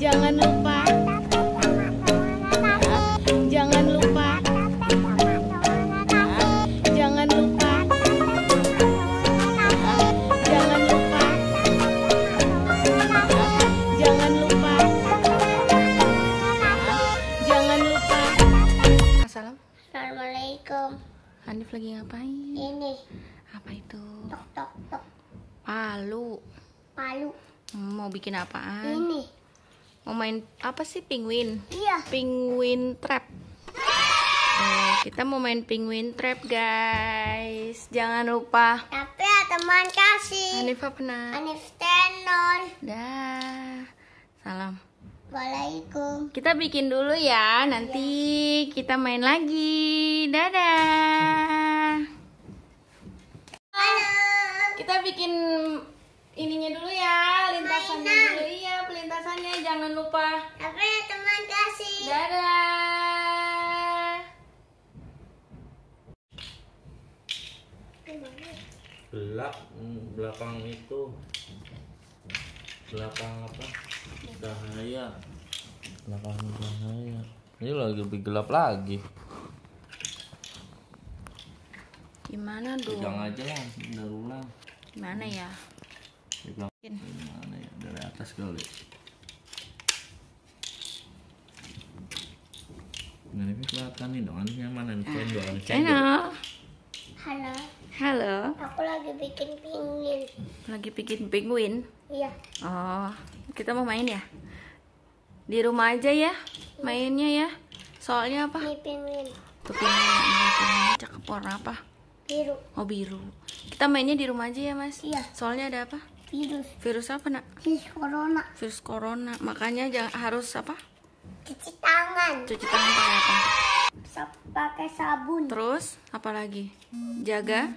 Jangan lupa Jangan lupa Jangan lupa Jangan lupa Jangan lupa Jangan lupa Assalamualaikum Hanif lagi ngapain? Ini Apa itu? Tok tok tok Palu Palu Mau bikin apaan? Ini. Mau main apa sih penguin? Iya. Penguin trap. Nah, kita mau main penguin trap, guys. Jangan lupa. Tapi ya teman kasih. apa pernah. Anif tenor. Dah. Salam. Waalaikum. Kita bikin dulu ya, nanti ya. kita main lagi. Dadah. Halo. Kita bikin ininya dulu ya jangan lupa. Sampai ya teman kasih. Dadah. Belak hmm, belakang itu belakang apa? Cahaya. Belakang cahaya. Ini lagi lebih gelap lagi. Gimana dong? Pegang aja lah, darulang. Gimana ya? Gimana ya? Dari atas kali. Nah, ini kelihatan nih dong, anaknya mana nih? Cendol, ah, cendol. Halo. Halo. Aku lagi bikin penguin. Lagi bikin pinguin? Iya. Oh, kita mau main ya? Di rumah aja ya, mainnya ya. Soalnya apa? Ini penguin. Tuh ini pinguin. Cakep warna apa? Biru. Oh, biru. Kita mainnya di rumah aja ya, Mas? Iya. Soalnya ada apa? Virus. Virus apa, Nak? Virus corona. Virus corona. Makanya jangan harus apa? cuci tangan cuci tangan pakai apa pakai sabun terus apa lagi jaga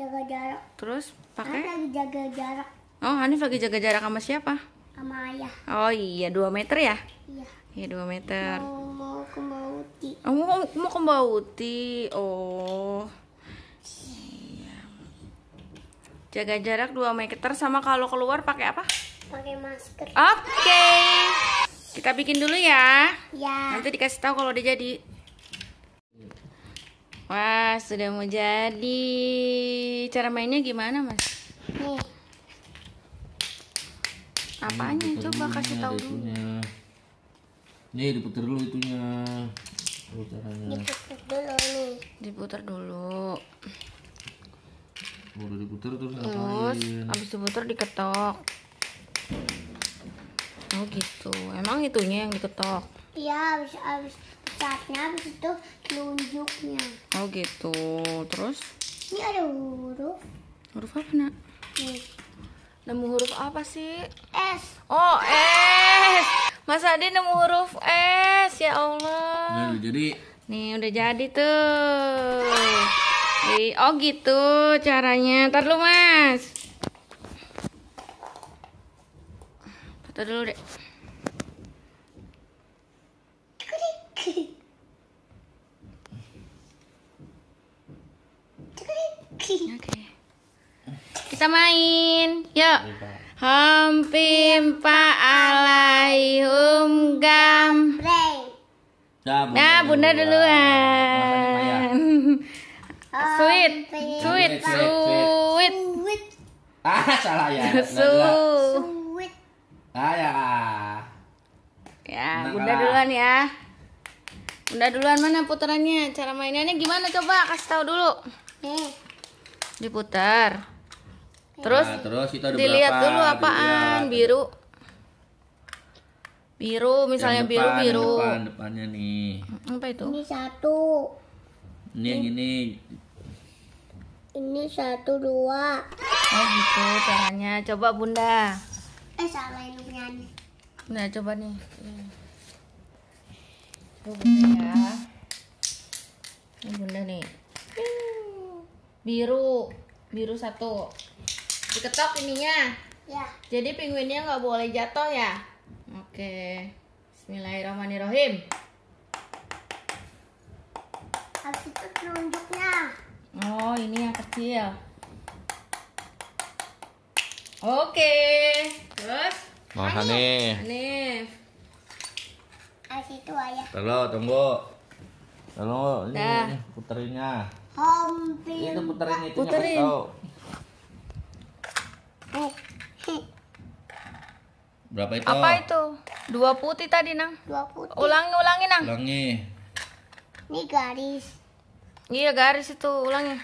jaga jarak terus pakai lagi jaga jarak oh Hanif lagi jaga jarak sama siapa sama ayah oh iya dua meter ya iya iya dua meter mau, mau ke oh, mau, mau ke oh iya. jaga jarak dua meter sama kalau keluar pakai apa pakai masker oke okay. Kita bikin dulu ya. Ya. Nanti dikasih tahu kalau udah jadi. Wah, sudah mau jadi. Cara mainnya gimana, Mas? Nih. Apanya? Ini Coba kasih tahu dulu. ini Nih, diputer dulu itunya. Diputer dulu nih. Diputer dulu. Udah diputer terus Terus, abis diputer diketok. Oh gitu. Emang itunya yang diketok? Iya, habis habis saatnya habis itu telunjuknya. Oh gitu. Terus? Ini ada huruf. Huruf apa nak? Nih. Nemu huruf apa sih? S. Oh S. Mas Adi nemu huruf S ya Allah. Udah jadi. Nih udah jadi tuh. Oh gitu caranya. Ntar lu mas. Foto dulu deh. Oke. Kita main. Yuk. Hom pimpa alaihum gam. Nah, bunda, nah, bunda duluan. Sweet, sweet, sweet. Ah, salah ya. Sweet. Ah ya. Ya, Bunda kalah. duluan ya. Bunda duluan mana putarannya? Cara mainannya gimana coba? Kasih tahu dulu. Nih. Hmm. Diputar. Ya. Terus, nah, terus kita dilihat berapa, dulu apaan dilihat. biru. Biru misalnya biru biru. Yang depan depannya nih. Hmm, apa itu? Ini satu. Ini yang ini. Ini satu dua. Oh gitu caranya. Coba bunda eh nah coba nih coba ya ini bunda nih biru biru satu diketok ininya ya jadi penguinnya nggak boleh jatuh ya oke Bismillahirrahmanirrahim habis itu telunjuknya oh ini yang kecil Oke. Terus Mana Nih. nih? Kasih itu ayah. tunggu. Halo, ini, ini puterinnya. Hampir. Itu puterin itu puterin. Berapa itu? Apa itu? Dua putih tadi, Nang. Dua putih. Ulangi, ulangi, Nang. Ulangi. Ini garis. Iya, garis itu, ulangi.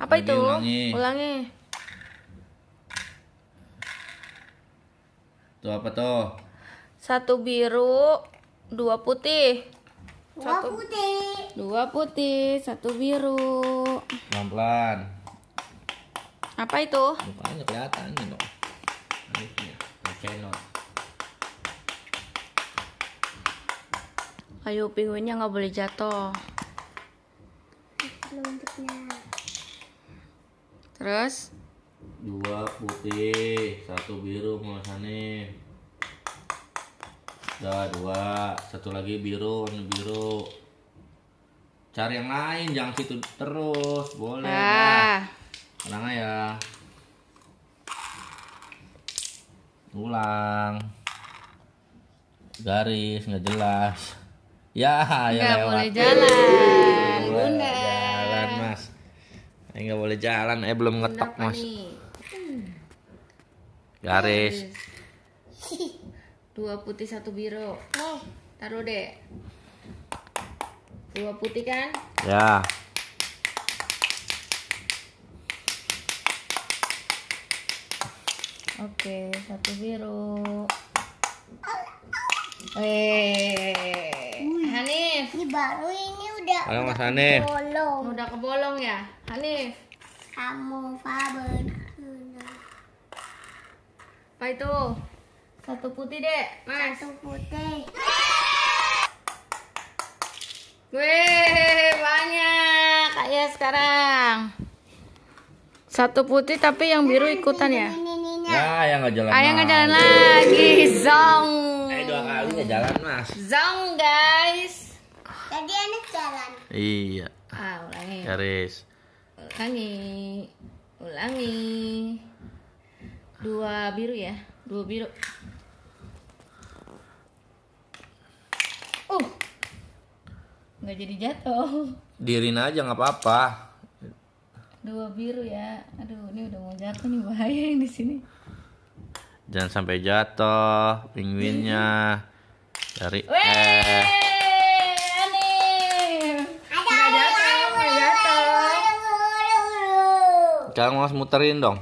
Apa ulangi, itu? Ulangi. ulangi. Tuh apa tuh? Satu biru, dua putih. Dua satu, putih. Dua putih, satu biru. Pelan-pelan. Apa itu? Mukanya kelihatan nih dong. Ayo pinguinnya nggak boleh jatuh. Terus? dua putih satu biru Mas Hanif dua dua satu lagi biru warna biru cari yang lain jangan situ terus boleh ya tenang ya ulang garis nggak jelas ya, ya nggak lewat. boleh jalan bunda jalan mas eh, nggak boleh jalan eh belum ngetok mas nih? Garis. Dua putih satu biru. Taruh deh. Dua putih kan? Ya. Oke, satu biru. Eh, Hanif. Ini baru ini udah. kalau Mas Hanif. Kebolong. Udah kebolong ya, Hanif. Kamu Faber. Apa itu? Satu putih, deh Mas. Satu putih. Wih, banyak kayak sekarang. Satu putih tapi yang biru ikutan ya? Nah, ya, yang nggak jalan. Ayah nggak jalan lagi, zong. Eh dua kali nggak jalan mas. Zong guys. Tadi anak jalan. Iya. Ah ulangi. Karis. Ulangi. Ulangi dua biru ya dua biru uh nggak jadi jatuh dirin aja nggak apa-apa dua biru ya aduh ini udah mau jatuh nih bahaya yang di sini jangan sampai jatuh pinguinnya dari Wee! jangan harus muterin dong.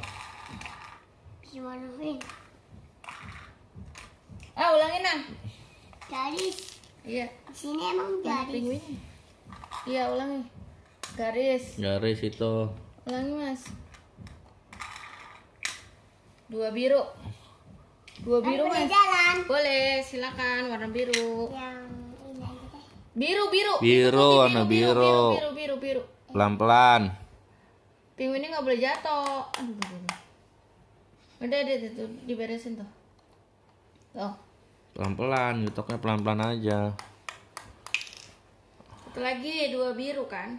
Iya. Sini emang garis. Iya, ulangi. Garis. Garis itu. Ulangi, Mas. Dua biru. Dua biru, Mas. Boleh, silakan warna biru. Biru, biru. Biru, warna biru. Biru, biru, biru, biru. Pelan-pelan. ini nggak boleh jatuh. Udah, deh tuh diberesin tuh. Tuh. Pelan-pelan, yutoknya pelan-pelan aja. Satu lagi dua biru kan?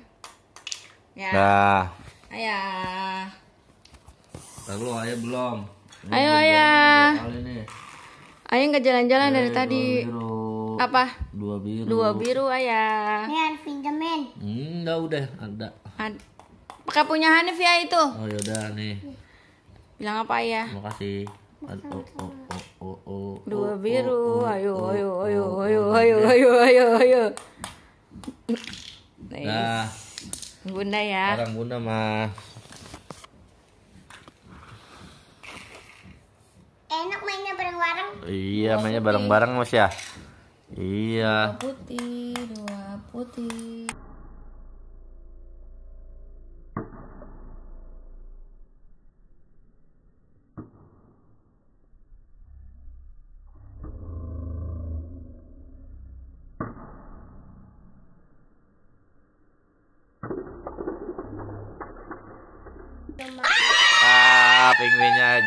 Ya. Nah. Ayah. Lalu ayah belum. Ini Ayo ayah. Ayah nggak jalan-jalan dari eh, dua tadi. Biru. Apa? Dua biru. Dua biru ayah. Nih Hanif pinjemin. Enggak hmm, udah ada. Ad Pakai punya Hanif ya itu. Oh yaudah nih. Bilang apa ya? Makasih. Oh, oh, oh, oh, oh, oh, dua oh, biru, oh, oh, ayo, ayo, ayo, ayo, ayo, ayo, Nah, Bunda ya. Orang Bunda mah. Enak mainnya bareng-bareng. Iya, dua mainnya bareng-bareng Mas ya. Iya. Dua putih, dua putih. ah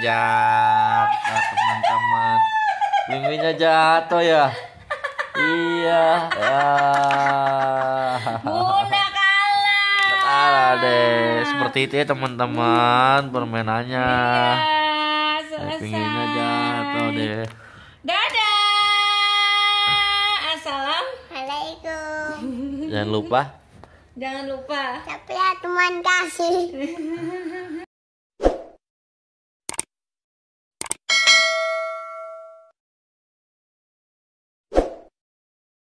jatuh ah, teman-teman Pinguinnya jatuh ya iya ah. bunda kalah kalah deh seperti itu ya teman-teman permainannya iya, jatuh deh dadah assalamualaikum jangan lupa Jangan lupa. Tapi ya teman kasih.